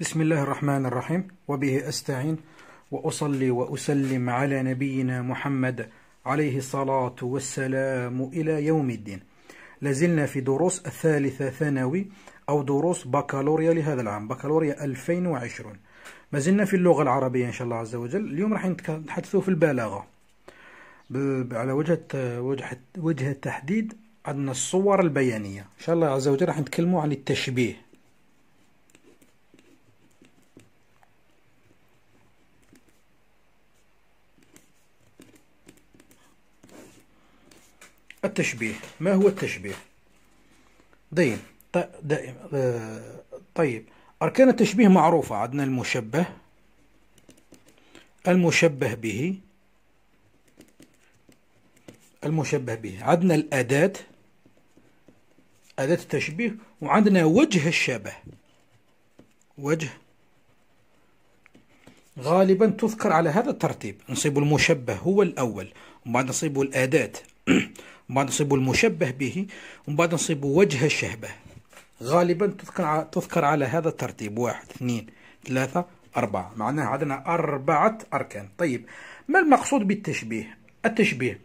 بسم الله الرحمن الرحيم وبه أستعين وأصلي وأسلم على نبينا محمد عليه الصلاة والسلام إلى يوم الدين لازلنا في دروس الثالثة ثانوي أو دروس بكالوريا لهذا العام بكالوريا 2020 ما زلنا في اللغة العربية إن شاء الله عز وجل اليوم راح نتحدثوا في البلاغة على وجهة وجه التحديد عندنا الصور البيانية إن شاء الله عز وجل راح نتكلموا عن التشبيه التشبيه ما هو التشبيه دين دائم آه، طيب أركان التشبيه معروفة عندنا المشبه المشبه به المشبه به عندنا الأداة أداة التشبيه وعندنا وجه الشبه وجه غالبا تذكر على هذا الترتيب نصيب المشبه هو الأول وبعد نصيب الأداة ومن بعد نصيبوا المشبه به ومن بعد نصيبوا وجه الشهبة غالبا تذكر تذكر على هذا الترتيب واحد اثنين ثلاثة أربعة معناها عندنا أربعة أركان طيب ما المقصود بالتشبيه التشبيه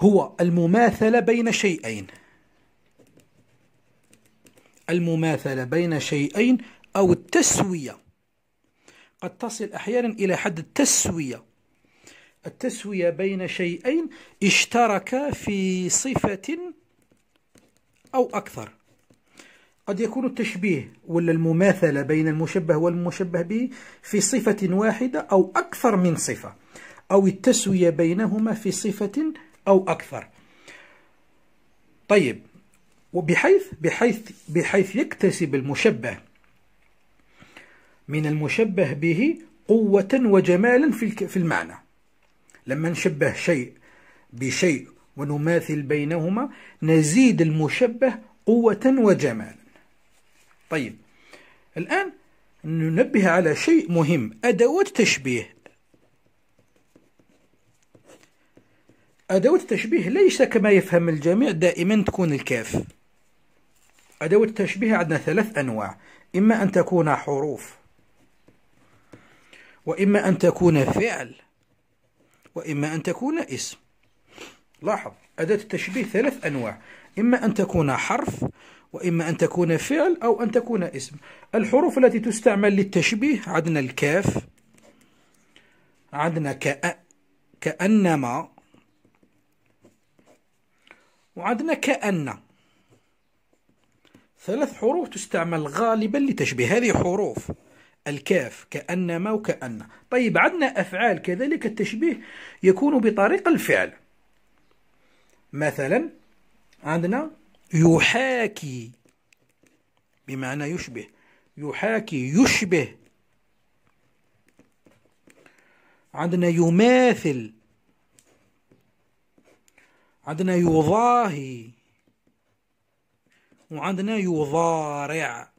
هو المماثلة بين شيئين المماثلة بين شيئين أو التسوية قد تصل أحيانا إلى حد التسوية التسوية بين شيئين اشتركا في صفة أو أكثر قد يكون التشبيه ولا المماثلة بين المشبه والمشبه به في صفة واحدة أو أكثر من صفة أو التسوية بينهما في صفة أو أكثر طيب وبحيث بحيث بحيث يكتسب المشبه من المشبه به قوة وجمالا في في المعنى لما نشبه شيء بشيء ونماثل بينهما نزيد المشبه قوة وجمالا طيب الآن ننبه على شيء مهم أدوات التشبيه أدوات التشبيه ليس كما يفهم الجميع دائما تكون الكاف أدوات التشبيه عندنا ثلاث أنواع إما أن تكون حروف وإما أن تكون فعل وإما أن تكون اسم لاحظ أداة التشبيه ثلاث أنواع إما أن تكون حرف وإما أن تكون فعل أو أن تكون اسم الحروف التي تستعمل للتشبيه عندنا الكاف عندنا كأ كأنما وعندنا كأن ثلاث حروف تستعمل غالبا لتشبيه هذه حروف الكاف كأنما وكأن طيب عندنا أفعال كذلك التشبيه يكون بطريق الفعل مثلا عندنا يحاكي بمعنى يشبه يحاكي يشبه عندنا يماثل عندنا يضاهي وعندنا يضارع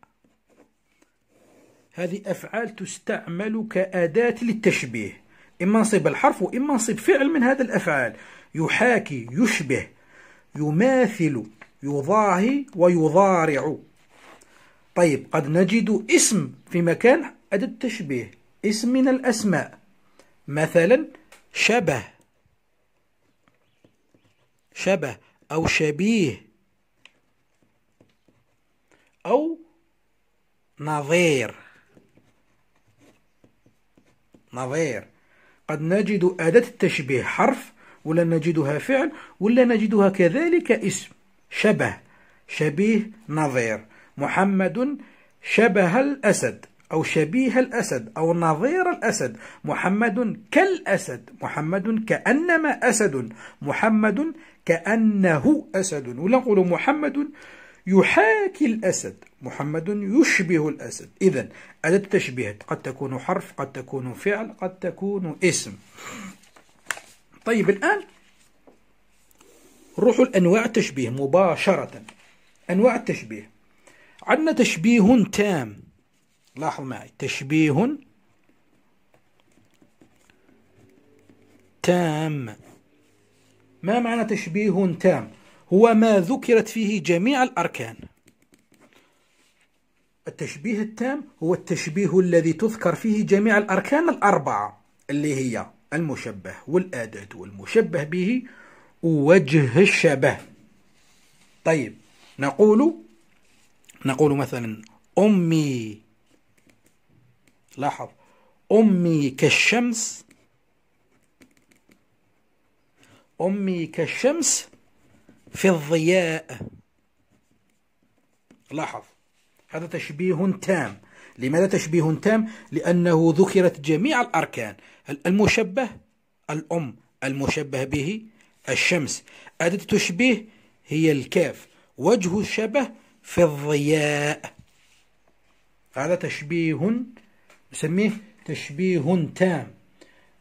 هذه أفعال تستعمل كأداة للتشبيه إما نصب الحرف وإما نصب فعل من هذا الأفعال يحاكي يشبه يماثل يضاهي ويضارع طيب قد نجد اسم في مكان أداة التشبيه اسم من الأسماء مثلا شبه شبه أو شبيه أو نظير نظير قد نجد أداة التشبيه حرف ولا نجدها فعل ولا نجدها كذلك اسم شبه شبيه نظير محمد شبه الأسد أو شبيه الأسد أو نظير الأسد محمد كالأسد محمد كأنما أسد محمد كأنه أسد ولا نقول محمد يحاكي الأسد محمد يشبه الأسد إذا أداة التشبيه قد تكون حرف قد تكون فعل قد تكون اسم طيب الآن روح لأنواع التشبيه مباشرة أنواع التشبيه عندنا تشبيه تام لاحظ معي تشبيه تام ما معنى تشبيه تام هو ما ذكرت فيه جميع الأركان التشبيه التام هو التشبيه الذي تذكر فيه جميع الأركان الأربعة اللي هي المشبه والآداد والمشبه به ووجه الشبه طيب نقول نقول مثلا أمي لاحظ أمي كالشمس أمي كالشمس في الضياء لاحظ هذا تشبيه تام لماذا تشبيه تام؟ لأنه ذكرت جميع الأركان المشبه الأم المشبه به الشمس أداة تشبيه هي الكاف وجه الشبه في الضياء هذا تشبيه نسميه تشبيه تام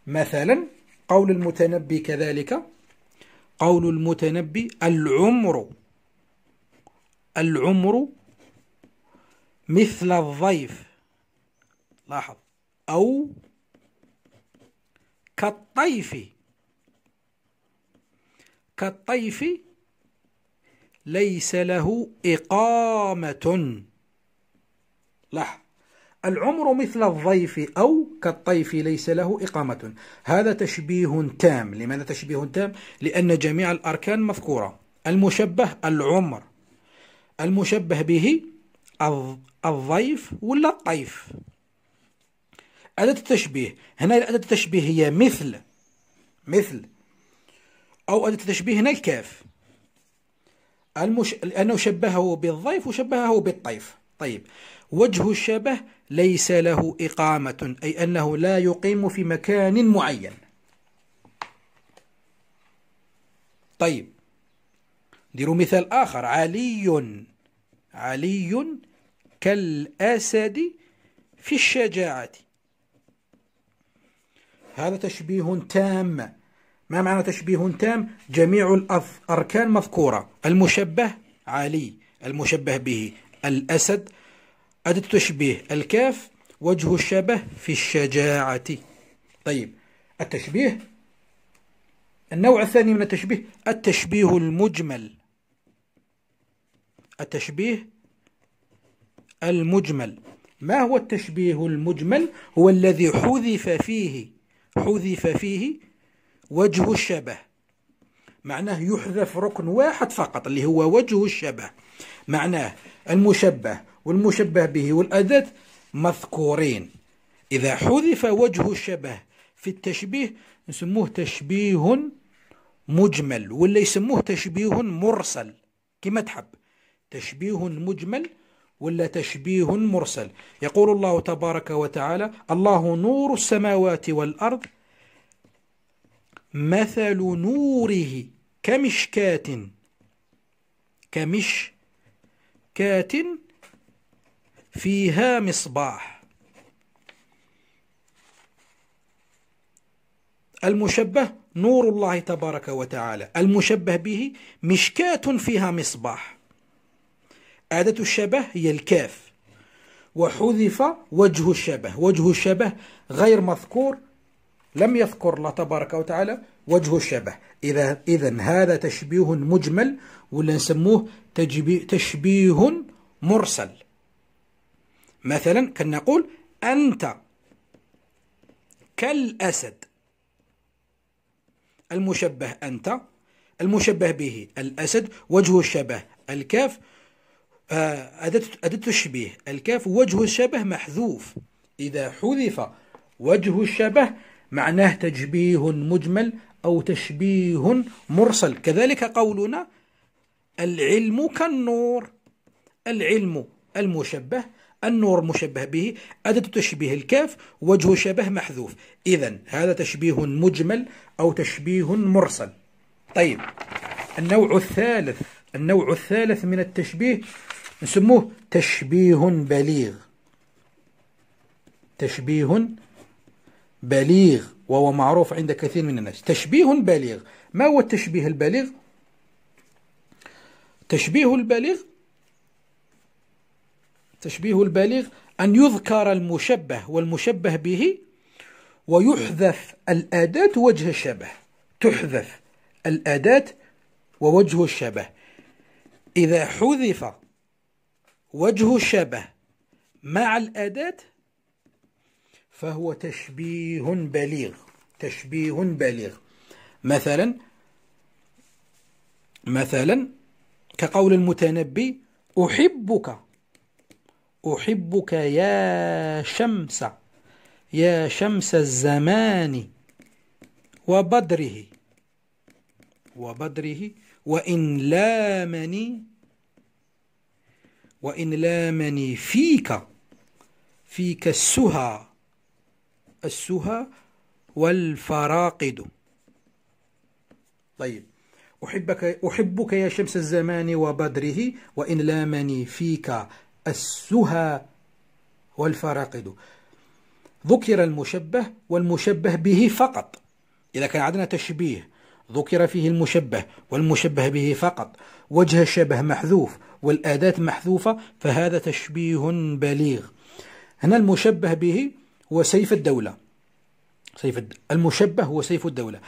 مثلا قول المتنبي كذلك قول المتنبي العمر العمر مثل الضيف لاحظ أو كالطيف كالطيف ليس له إقامة لاحظ العمر مثل الضيف أو كالطيف ليس له إقامة هذا تشبيه تام لماذا تشبيه تام؟ لأن جميع الأركان مذكورة المشبه العمر المشبه به الضيف ولا الطيف أداة التشبيه هنا أداة التشبيه هي مثل مثل أو أداة التشبيه هنا الكاف المش... لأنه شبهه بالضيف وشبهه بالطيف طيب وجه الشبه ليس له إقامة أي أنه لا يقيم في مكان معين طيب نديروا مثال آخر علي علي كالأسد في الشجاعة هذا تشبيه تام ما معنى تشبيه تام جميع الأركان مذكورة المشبه علي المشبه به الأسد أداة التشبيه الكاف وجه الشبه في الشجاعة طيب التشبيه النوع الثاني من التشبيه التشبيه المجمل التشبيه المجمل ما هو التشبيه المجمل هو الذي حذف فيه حذف فيه وجه الشبه معناه يحذف ركن واحد فقط اللي هو وجه الشبه معناه المشبه والمشبه به والأداة مذكورين إذا حذف وجه الشبه في التشبيه نسموه تشبيه مجمل ولا يسموه تشبيه مرسل كما تحب تشبيه مجمل ولا تشبيه مرسل يقول الله تبارك وتعالى الله نور السماوات والأرض مثل نوره كمشكات كمشكات فيها مصباح المشبه نور الله تبارك وتعالى المشبه به مشكاة فيها مصباح أداة الشبه هي الكاف وحذف وجه الشبه وجه الشبه غير مذكور لم يذكر الله تبارك وتعالى وجه الشبه إذا إذا هذا تشبيه مجمل ولا نسموه تشبيه مرسل مثلا كنقول أنت كالأسد المشبه أنت المشبه به الأسد وجه الشبه الكاف أداة التشبيه الكاف وجه الشبه محذوف إذا حذف وجه الشبه معناه تشبيه مجمل أو تشبيه مرسل كذلك قولنا العلم كالنور العلم المشبه النور مشبه به أداة تشبيه الكاف وجه شبه محذوف إذا هذا تشبيه مجمل أو تشبيه مرسل طيب النوع الثالث النوع الثالث من التشبيه نسموه تشبيه بليغ تشبيه بليغ وهو معروف عند كثير من الناس تشبيه بليغ ما هو التشبيه البليغ؟ تشبيه البليغ تشبيه البالغ أن يذكر المشبه والمشبه به ويحذف الأداة وجه الشبه تحذف الأداة ووجه الشبه إذا حذف وجه الشبه مع الأداة فهو تشبيه بليغ تشبيه بليغ مثلا مثلا كقول المتنبي أحبك أحبك يا شمس يا شمس الزمان وبدره وبدره وإن لامني وإن لامني فيك فيك السهى السهى والفراقد طيب أحبك, أحبك يا شمس الزمان وبدره وإن لامني فيك السها والفراقد ذكر المشبه والمشبه به فقط إذا كان عندنا تشبيه ذكر فيه المشبه والمشبه به فقط وجه الشبه محذوف والأداة محذوفة فهذا تشبيه بليغ هنا المشبه به هو سيف الدولة سيف المشبه هو سيف الدولة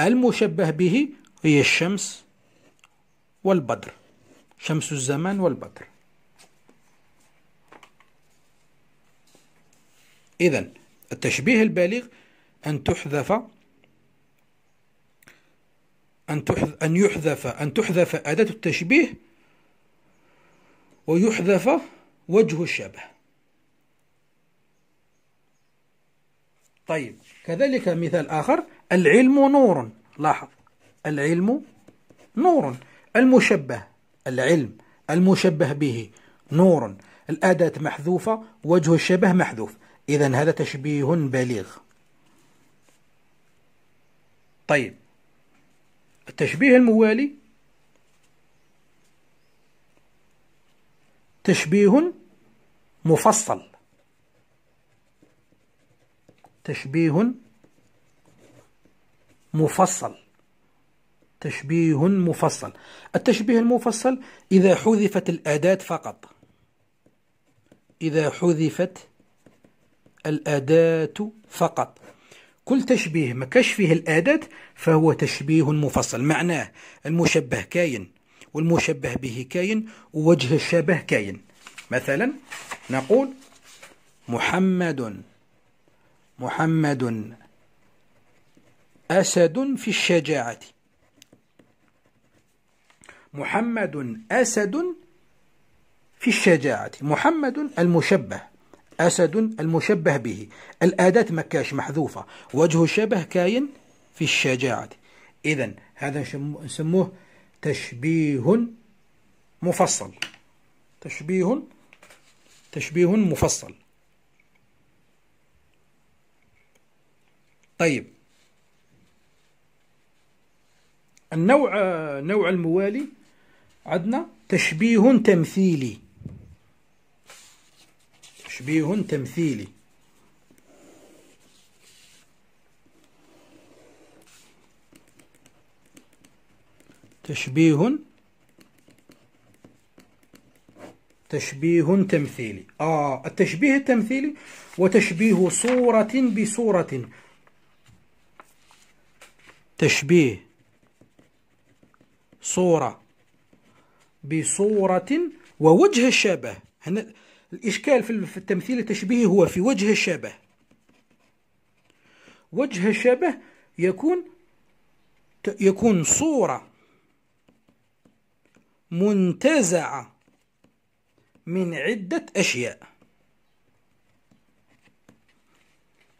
المشبه به هي الشمس والبدر شمس الزمان والبدر إذا التشبيه البالغ أن تحذف أن تحذف أن يحذف أن تحذف أداة التشبيه ويحذف وجه الشبه طيب كذلك مثال آخر العلم نور لاحظ العلم نور المشبه العلم المشبه به نور الأداة محذوفة وجه الشبه محذوف إذا هذا تشبيه بليغ. طيب التشبيه الموالي تشبيه مفصل تشبيه مفصل تشبيه مفصل التشبيه المفصل إذا حذفت الأداة فقط إذا حذفت الأداة فقط كل تشبيه ما كاش فيه الأداة فهو تشبيه مفصل معناه المشبه كاين والمشبه به كاين ووجه الشبه كاين مثلا نقول محمد محمد أسد في الشجاعة محمد أسد في الشجاعة محمد المشبه أسد المشبه به الأداة مكاش محذوفة وجه الشبه كاين في الشجاعة إذا هذا نسموه تشبيه مفصل تشبيه تشبيه مفصل طيب النوع نوع الموالي عندنا تشبيه تمثيلي تشبيه تمثيلي تشبيه تشبيه تمثيلي آه التشبيه التمثيلي وتشبيه صورة بصورة تشبيه صورة بصورة ووجه الشبه هنا الإشكال في التمثيل التشبيهي هو في وجه الشبه وجه الشبه يكون يكون صورة منتزعة من عدة أشياء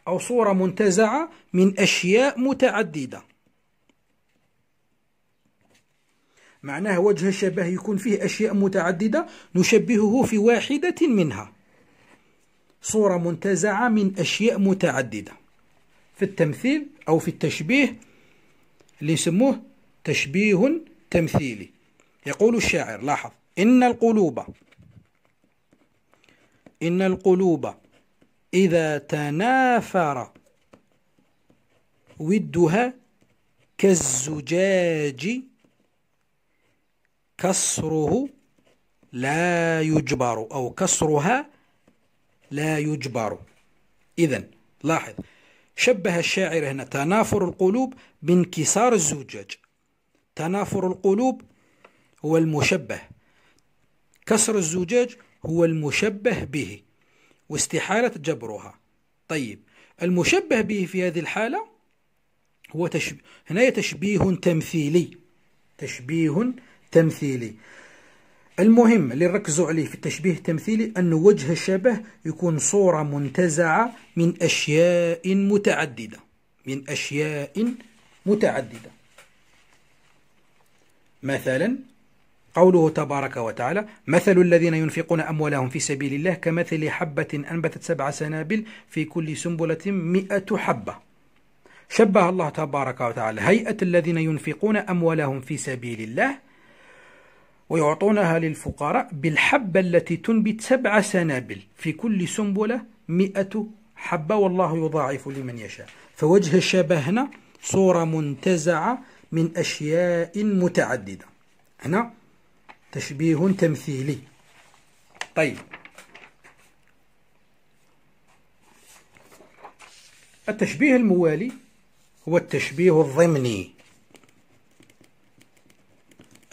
أو صورة منتزعة من أشياء متعددة معناه وجه الشبه يكون فيه أشياء متعددة نشبهه في واحدة منها صورة منتزعة من أشياء متعددة في التمثيل أو في التشبيه اللي يسموه تشبيه تمثيلي يقول الشاعر لاحظ إن القلوب إن القلوب إذا تنافر ودها كالزجاج كسره لا يجبر أو كسرها لا يجبر إذا لاحظ شبه الشاعر هنا تنافر القلوب بانكسار الزجاج تنافر القلوب هو المشبه كسر الزجاج هو المشبه به واستحالة جبرها طيب المشبه به في هذه الحالة هو تشب... هنا تشبيه تمثيلي تشبيه تمثيلي المهم اللي نركزوا عليه في التشبيه التمثيلي أن وجه الشبه يكون صورة منتزعة من أشياء متعددة من أشياء متعددة مثلا قوله تبارك وتعالى مثل الذين ينفقون أموالهم في سبيل الله كمثل حبة أنبتت سبع سنابل في كل سنبلة مئة حبة شبه الله تبارك وتعالى هيئة الذين ينفقون أموالهم في سبيل الله ويعطونها للفقراء بالحبة التي تنبت سبع سنابل في كل سنبلة مئة حبة والله يضاعف لمن يشاء فوجه الشبه هنا صورة منتزعة من أشياء متعددة هنا تشبيه تمثيلي طيب التشبيه الموالي هو التشبيه الضمني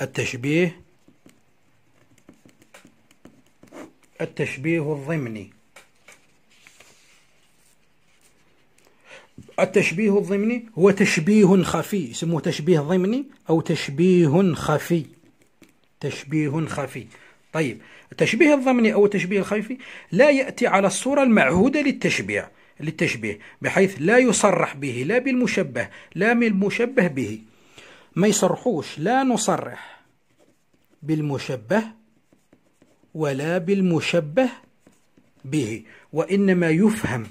التشبيه التشبيه الضمني التشبيه الضمني هو تشبيه خفي يسموه تشبيه ضمني أو تشبيه خفي تشبيه خفي طيب التشبيه الضمني أو التشبيه الخفي لا يأتي على الصورة المعهودة للتشبيه للتشبيه بحيث لا يصرح به لا بالمشبه لا بالمشبه به ما يصرحوش لا نصرح بالمشبه ولا بالمشبه به وإنما يفهم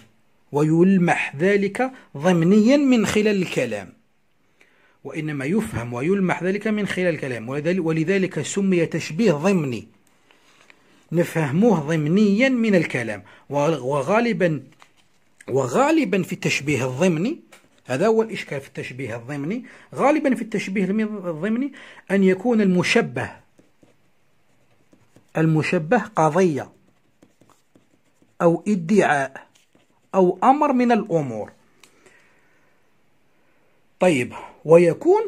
ويلمح ذلك ضمنيا من خلال الكلام وإنما يفهم ويلمح ذلك من خلال الكلام ولذلك سمي تشبيه ضمني نفهموه ضمنيا من الكلام وغالبا وغالبا في التشبيه الضمني هذا هو الإشكال في التشبيه الضمني غالبا في التشبيه الضمني أن يكون المشبه المشبه قضية أو ادعاء أو أمر من الأمور طيب ويكون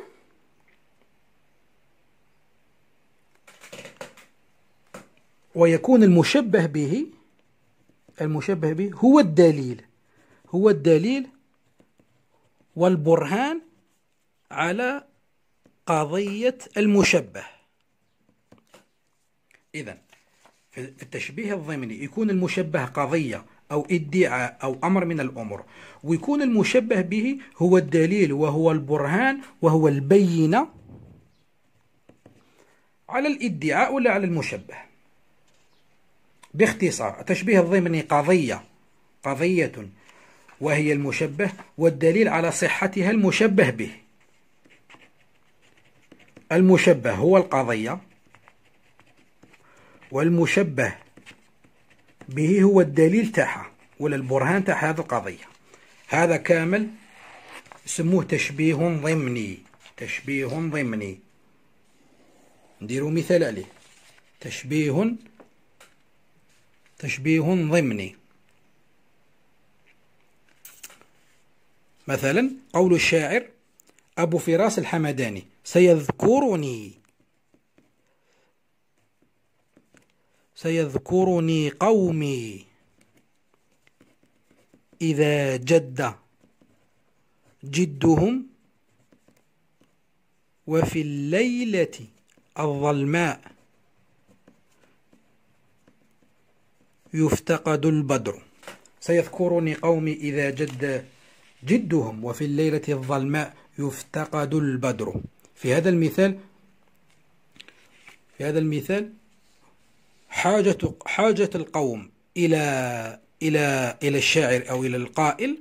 ويكون المشبه به المشبه به هو الدليل هو الدليل والبرهان على قضية المشبه إذا في التشبيه الضمني يكون المشبه قضية أو ادعاء أو أمر من الأمور ويكون المشبه به هو الدليل وهو البرهان وهو البينة على الادعاء ولا على المشبه باختصار التشبيه الضمني قضية قضية وهي المشبه والدليل على صحتها المشبه به المشبه هو القضية والمشبه به هو الدليل تاعها ولا البرهان تاع هذه القضية هذا كامل يسموه تشبيه ضمني تشبيه ضمني نديروا مثال عليه تشبيه تشبيه ضمني مثلا قول الشاعر أبو فراس الحمداني سيذكرني سيذكرني قومي إذا جد جدهم وفي الليلة الظلماء يفتقد البدر سيذكرني قومي إذا جد جدهم وفي الليلة الظلماء يفتقد البدر في هذا المثال في هذا المثال حاجة حاجة القوم إلى إلى إلى الشاعر أو إلى القائل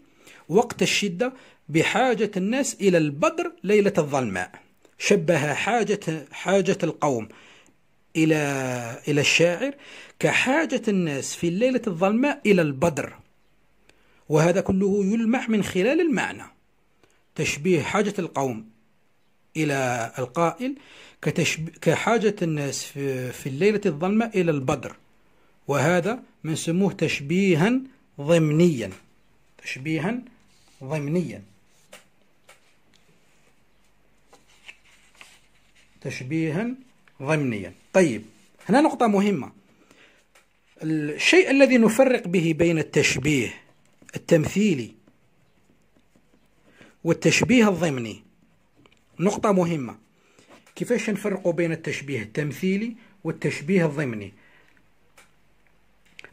وقت الشدة بحاجة الناس إلى البدر ليلة الظلماء شبه حاجة حاجة القوم إلى إلى الشاعر كحاجة الناس في الليلة الظلماء إلى البدر وهذا كله يلمح من خلال المعنى تشبيه حاجة القوم إلى القائل كتشب... كحاجة الناس في... في الليلة الظلمة إلى البدر وهذا من سموه تشبيها ضمنيا تشبيها ضمنيا تشبيها ضمنيا طيب هنا نقطة مهمة الشيء الذي نفرق به بين التشبيه التمثيلي والتشبيه الضمني نقطة مهمة كيفاش نفرقوا بين التشبيه التمثيلي والتشبيه الضمني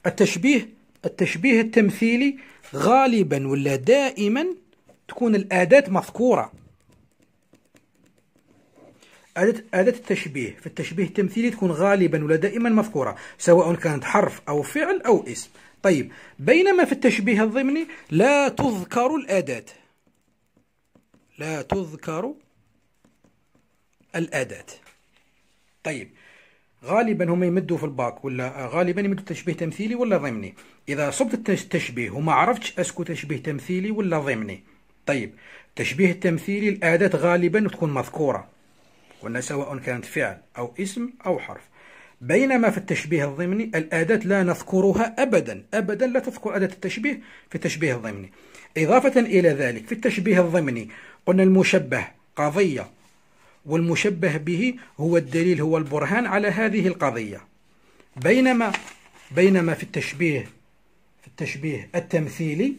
التشبيه التشبيه التمثيلي غالبا ولا دائما تكون الأداة مذكورة أداة أداة التشبيه في التشبيه التمثيلي تكون غالبا ولا دائما مذكورة سواء كانت حرف أو فعل أو اسم طيب بينما في التشبيه الضمني لا تذكر الأداة لا تذكر الأداة طيب غالبا هم يمدوا في الباك ولا غالبا يمدوا تشبيه تمثيلي ولا ضمني اذا صبت التشبيه وما عرفتش اسكو تشبيه تمثيلي ولا ضمني طيب تشبيه التمثيلي الاداه غالبا تكون مذكوره قلنا سواء كانت فعل او اسم او حرف بينما في التشبيه الضمني الاداه لا نذكرها ابدا ابدا لا تذكر اداه التشبيه في التشبيه الضمني اضافه الى ذلك في التشبيه الضمني قلنا المشبه قضيه والمشبه به هو الدليل هو البرهان على هذه القضية بينما بينما في التشبيه في التشبيه التمثيلي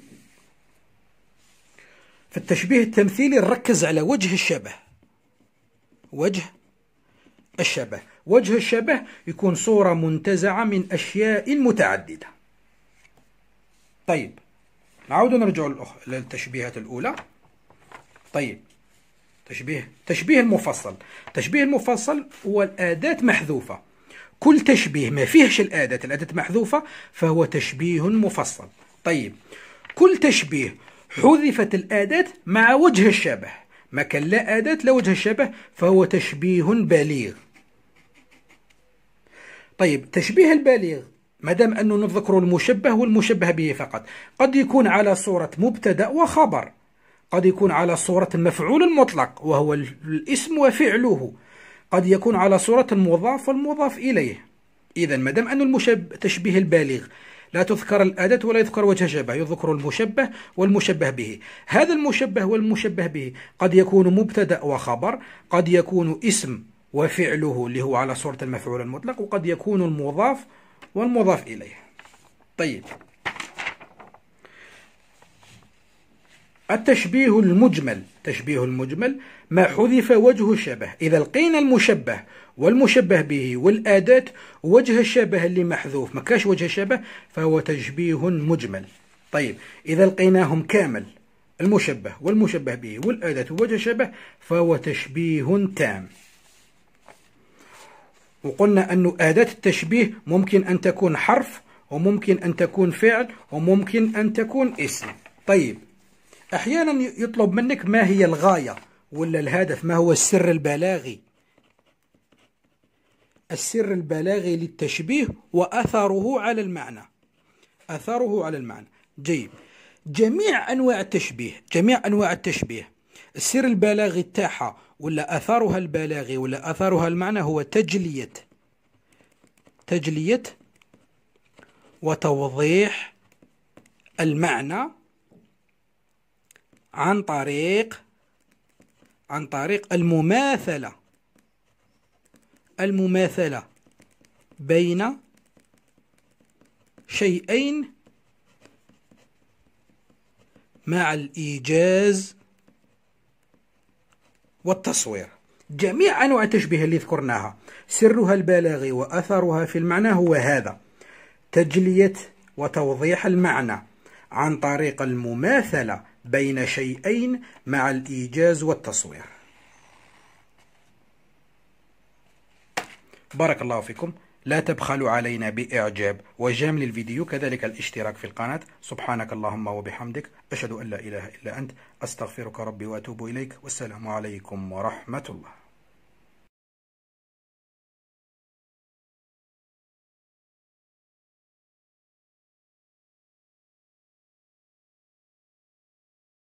في التشبيه التمثيلي نركز على وجه الشبه وجه الشبه وجه الشبه يكون صورة منتزعة من أشياء متعددة طيب نعود نرجع للتشبيهات الأولى طيب تشبيه تشبيه المفصل تشبيه المفصل هو الأداة محذوفة كل تشبيه ما فيهش الأداة الأداة محذوفة فهو تشبيه مفصل طيب كل تشبيه حذفت الأداة مع وجه الشبه ما كان لا أداة لا وجه الشبه فهو تشبيه بليغ طيب تشبيه البليغ ما دام أنه نذكر المشبه والمشبه به فقط قد يكون على صورة مبتدأ وخبر قد يكون على صورة المفعول المطلق وهو الاسم وفعله قد يكون على صورة المضاف والمضاف إليه إذا مادام أن المشبه تشبيه البالغ لا تذكر الأداة ولا يذكر وجه شبه يذكر المشبه والمشبه به هذا المشبه والمشبه به قد يكون مبتدأ وخبر قد يكون اسم وفعله اللي هو على صورة المفعول المطلق وقد يكون المضاف والمضاف إليه طيب التشبيه المجمل تشبيه المجمل ما حذف وجه الشبه إذا لقينا المشبه والمشبه به والأداة وجه الشبه اللي محذوف ما كاش وجه الشبه فهو تشبيه مجمل طيب إذا لقيناهم كامل المشبه والمشبه به والأداة ووجه الشبه فهو تشبيه تام وقلنا أن أداة التشبيه ممكن أن تكون حرف وممكن أن تكون فعل وممكن أن تكون اسم طيب أحيانا يطلب منك ما هي الغاية ولا الهدف ما هو السر البلاغي السر البلاغي للتشبيه وأثره على المعنى أثره على المعنى جيد جميع أنواع التشبيه جميع أنواع التشبيه السر البلاغي تاعها ولا أثرها البلاغي ولا أثرها المعنى هو تجلية تجلية وتوضيح المعنى عن طريق عن طريق المماثلة المماثلة بين شيئين مع الإيجاز والتصوير جميع أنواع التشبيه اللي ذكرناها سرها البلاغي وأثرها في المعنى هو هذا تجلية وتوضيح المعنى عن طريق المماثلة بين شيئين مع الإيجاز والتصوير بارك الله فيكم لا تبخلوا علينا بإعجاب وجمل الفيديو كذلك الاشتراك في القناة سبحانك اللهم وبحمدك أشهد أن لا إله إلا أنت أستغفرك ربي وأتوب إليك والسلام عليكم ورحمة الله